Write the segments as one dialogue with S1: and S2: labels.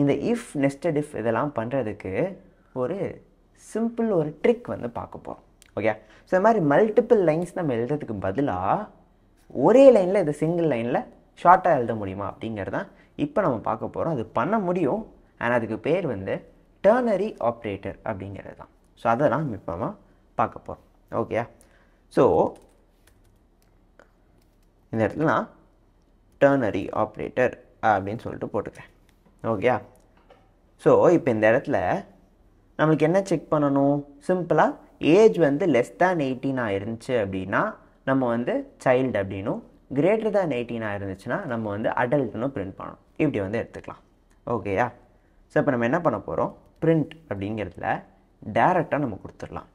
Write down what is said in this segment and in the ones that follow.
S1: இந்த if nested if இதெல்லாம் பண்ணுறதுக்கு ஒரு சிம்பிள் ஒரு ட்ரிக் வந்து பார்க்க போகிறோம் ஓகே ஸோ இந்த மாதிரி மல்டிபிள் லைன்ஸ் நம்ம எழுதுறதுக்கு பதிலாக ஒரே லைனில் இதை சிங்கிள் லைனில் ஷார்ட்டாக எழுத முடியுமா அப்படிங்கிறது தான் இப்போ நம்ம பார்க்க போகிறோம் அது பண்ண முடியும் அண்ட் அதுக்கு பேர் வந்து டேர்னரி ஆப்ரேட்டர் அப்படிங்கிறது தான் ஸோ அதெல்லாம் இப்போ நம்ம பார்க்க போகிறோம் ஓகே ஸோ இந்த இடத்துல நான் டேர்னரி ஆப்ரேட்டர் அப்படின்னு சொல்லிட்டு போட்டுக்கிறேன் ஓகே ஸோ இப்போ இந்த இடத்துல நம்மளுக்கு என்ன செக் பண்ணணும் சிம்பிளாக ஏஜ் வந்து லெஸ் தேன் எயிட்டீனாக இருந்துச்சு அப்படின்னா நம்ம வந்து சைல்டு அப்படின்னும் கிரேட்டர் தேன் எயிட்டீனாக இருந்துச்சுன்னா நம்ம வந்து அடல்ட்னு பிரிண்ட் பண்ணணும் இப்படி வந்து எடுத்துக்கலாம் ஓகேயா ஸோ இப்போ நம்ம என்ன பண்ண போகிறோம் பிரிண்ட் அப்படிங்கிறதுல டேரெக்டாக நம்ம கொடுத்துடலாம்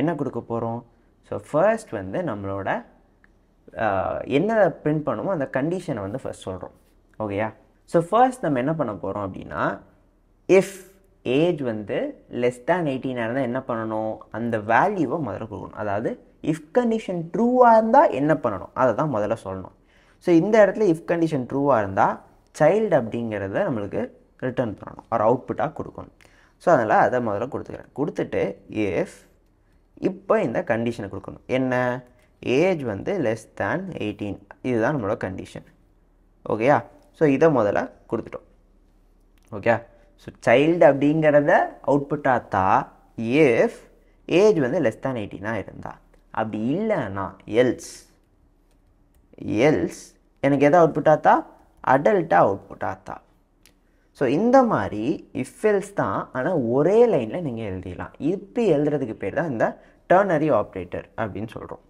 S1: என்ன கொடுக்க போகிறோம் ஸோ ஃபர்ஸ்ட் வந்து நம்மளோட என்ன பிரிண்ட் பண்ணுமோ அந்த கண்டிஷனை வந்து ஃபஸ்ட் சொல்கிறோம் ஓகேயா ஸோ ஃபர்ஸ்ட் நம்ம என்ன பண்ண போகிறோம் அப்படின்னா இஃப் ஏஜ் வந்து லெஸ் தேன் எயிட்டீனாக இருந்தால் என்ன பண்ணணும் அந்த வேல்யூவை முதல்ல கொடுக்கணும் அதாவது இஃப் கண்டிஷன் ட்ரூவாக இருந்தால் என்ன பண்ணணும் அதை தான் முதல்ல சொல்லணும் ஸோ இந்த இடத்துல இஃப் கண்டிஷன் ட்ரூவாக இருந்தால் சைல்டு அப்படிங்கிறத நம்மளுக்கு ரிட்டர்ன் பண்ணணும் ஒரு அவுட்புட்டாக கொடுக்கணும் ஸோ அதனால் அதை முதல்ல கொடுத்துக்கிறேன் கொடுத்துட்டு இஃப் இப்போ இந்த கண்டிஷனை கொடுக்கணும் என்ன ஏஜ் வந்து லெஸ் தேன் எயிட்டீன் இதுதான் நம்மளோட கண்டிஷன் ஓகேயா ஸோ இதை முதல்ல கொடுத்துட்டோம் ஓகே ஸோ சைல்டு அப்படிங்கிறத அவுட்புட்டாக ஆத்தா ஏஃப் ஏஜ் வந்து லெஸ் தேன் எயிட்டினாக இருந்தால் அப்படி இல்லைன்னா எல்ஸ் எல்ஸ் எனக்கு எதை அவுட்புட் ஆத்தா அடல்ட்டாக அவுட்புட் ஆத்தா ஸோ இந்த மாதிரி எல்ஸ் தான் ஆனால் ஒரே லைனில் நீங்கள் எழுதிடலாம் இப்படி எழுதுறதுக்கு பேர் தான் இந்த டர்னரி ஆப்ரேட்டர் அப்படின்னு சொல்கிறோம்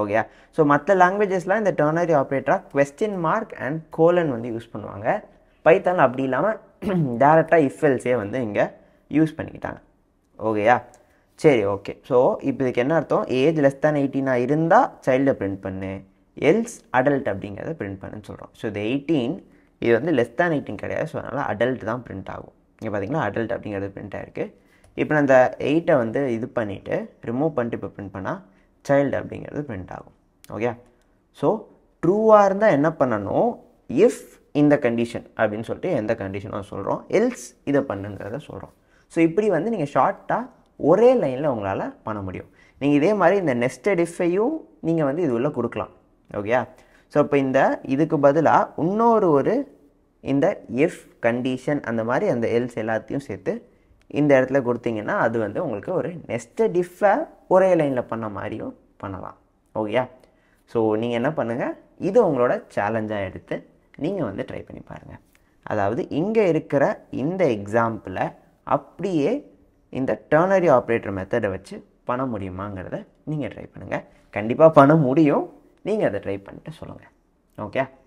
S1: ஓகேயா ஸோ மற்ற லாங்குவேஜஸ்லாம் இந்த டர்னரி ஆப்ரேட்டராக கொஸ்டின் மார்க் அண்ட் கோலன் வந்து யூஸ் பண்ணுவாங்க பைத்தான் அப்படி இல்லாமல் டேரெக்டாக இஃபெல்ஸே வந்து இங்கே யூஸ் பண்ணிக்கிட்டாங்க ஓகேயா சரி ஓகே ஸோ இப்போ இதுக்கு என்ன அர்த்தம் ஏஜ் லெஸ் தேன் எயிட்டீனாக இருந்தால் சைல்டு பிரிண்ட் பண்ணு எல்ஸ் அடல்ட் அப்படிங்கிறத பிரிண்ட் பண்ணுன்னு சொல்கிறோம் ஸோ இது எயிட்டீன் இது வந்து லெஸ் தேன் எயிட்டீன் கிடையாது ஸோ அதனால் அடல்ட் தான் பிரிண்ட் ஆகும் இங்கே பார்த்தீங்கன்னா அடல்ட் அப்படிங்கிறது பிரிண்ட் ஆகிருக்கு இப்போ நான் அந்த எயிட்டை வந்து இது பண்ணிவிட்டு ரிமூவ் பண்ணிட்டு இப்போ பிரிண்ட் பண்ணால் சைல்டு அப்படிங்கிறது பிரிண்ட் ஆகும் ஓகே ஸோ ட்ரூவாக இருந்தால் என்ன பண்ணணும் இஃப் இந்த கண்டிஷன் அப்படின்னு சொல்லிட்டு எந்த கண்டிஷனும் சொல்கிறோம் எல்ஸ் இதை பண்ணுங்கிறத சொல்கிறோம் ஸோ இப்படி வந்து நீங்கள் ஷார்ட்டாக ஒரே லைனில் உங்களால் பண்ண முடியும் நீங்கள் இதே மாதிரி இந்த நெஸ்டட் இஃபையும் நீங்கள் வந்து இது உள்ள கொடுக்கலாம் ஓகே ஸோ இப்போ இந்த இதுக்கு பதிலாக இன்னொரு ஒரு இந்த எஃப் கண்டிஷன் அந்த மாதிரி அந்த எல்ஸ் எல்லாத்தையும் சேர்த்து இந்த இடத்துல கொடுத்தீங்கன்னா அது வந்து உங்களுக்கு ஒரு நெஸ்டட் டிஃப்பை ஒரே லைனில் பண்ண மாதிரியும் பண்ணலாம் ஓகேயா ஸோ நீங்கள் என்ன பண்ணுங்கள் இது உங்களோட சேலஞ்சாக எடுத்து நீங்கள் வந்து ட்ரை பண்ணி பாருங்கள் அதாவது இங்கே இருக்கிற இந்த எக்ஸாம்பிளை அப்படியே இந்த டேர்னரி ஆப்ரேட்டர் மெத்தடை வச்சு பண்ண முடியுமாங்கிறத நீங்கள் ட்ரை பண்ணுங்கள் கண்டிப்பாக பண்ண முடியும் நீங்கள் அதை ட்ரை பண்ணிட்டு சொல்லுங்கள் ஓகே